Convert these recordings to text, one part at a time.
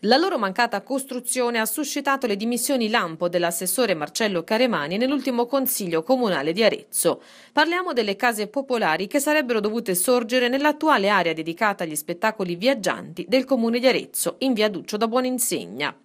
La loro mancata costruzione ha suscitato le dimissioni lampo dell'assessore Marcello Caremani nell'ultimo consiglio comunale di Arezzo. Parliamo delle case popolari che sarebbero dovute sorgere nell'attuale area dedicata agli spettacoli viaggianti del comune di Arezzo, in via Duccio da Buoninsegna.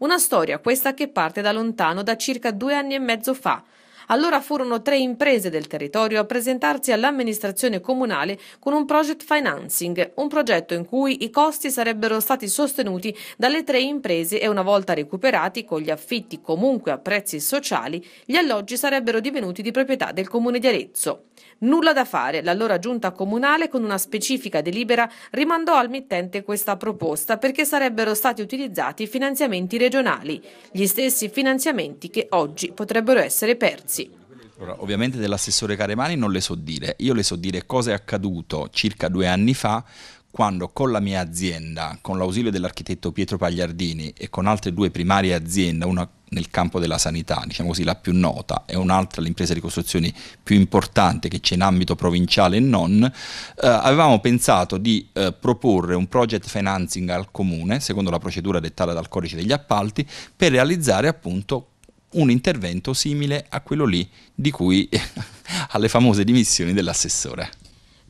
Una storia questa che parte da lontano, da circa due anni e mezzo fa, allora furono tre imprese del territorio a presentarsi all'amministrazione comunale con un project financing, un progetto in cui i costi sarebbero stati sostenuti dalle tre imprese e una volta recuperati con gli affitti comunque a prezzi sociali, gli alloggi sarebbero divenuti di proprietà del comune di Arezzo. Nulla da fare, l'allora giunta comunale con una specifica delibera rimandò al mittente questa proposta perché sarebbero stati utilizzati finanziamenti regionali, gli stessi finanziamenti che oggi potrebbero essere persi. Allora, ovviamente dell'assessore Caremani non le so dire, io le so dire cosa è accaduto circa due anni fa quando con la mia azienda, con l'ausilio dell'architetto Pietro Pagliardini e con altre due primarie aziende, una nel campo della sanità, diciamo così, la più nota, e un'altra l'impresa di costruzioni più importante che c'è in ambito provinciale e non, eh, avevamo pensato di eh, proporre un project financing al comune, secondo la procedura dettata dal codice degli appalti, per realizzare appunto un intervento simile a quello lì di cui alle famose dimissioni dell'assessore.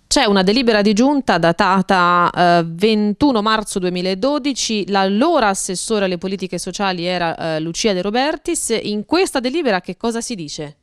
C'è una delibera di giunta datata eh, 21 marzo 2012, l'allora assessore alle politiche sociali era eh, Lucia De Robertis. In questa delibera che cosa si dice?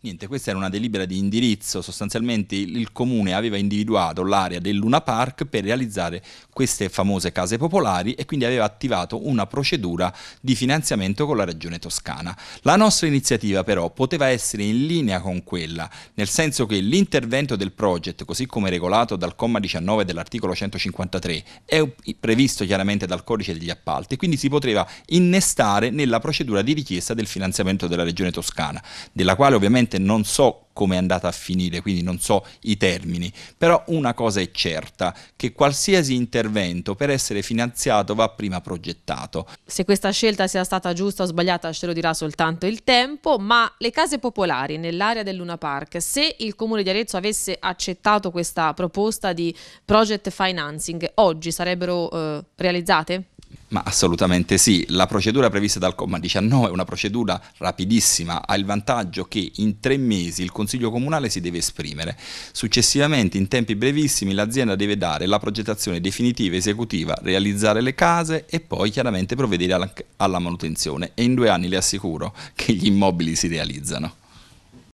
Niente, questa era una delibera di indirizzo, sostanzialmente il comune aveva individuato l'area del Luna Park per realizzare queste famose case popolari e quindi aveva attivato una procedura di finanziamento con la regione toscana. La nostra iniziativa però poteva essere in linea con quella, nel senso che l'intervento del project, così come regolato dal comma 19 dell'articolo 153, è previsto chiaramente dal codice degli appalti, quindi si poteva innestare nella procedura di richiesta del finanziamento della regione toscana, della quale ovviamente sinceramente non so come è andata a finire, quindi non so i termini, però una cosa è certa, che qualsiasi intervento per essere finanziato va prima progettato. Se questa scelta sia stata giusta o sbagliata ce lo dirà soltanto il tempo, ma le case popolari nell'area del Luna Park, se il Comune di Arezzo avesse accettato questa proposta di project financing, oggi sarebbero eh, realizzate? Ma assolutamente sì, la procedura prevista dal comma 19 è una procedura rapidissima, ha il vantaggio che in tre mesi il Consiglio Comunale si deve esprimere, successivamente in tempi brevissimi l'azienda deve dare la progettazione definitiva esecutiva, realizzare le case e poi chiaramente provvedere alla, manutenzione e in due anni le assicuro che gli immobili si realizzano.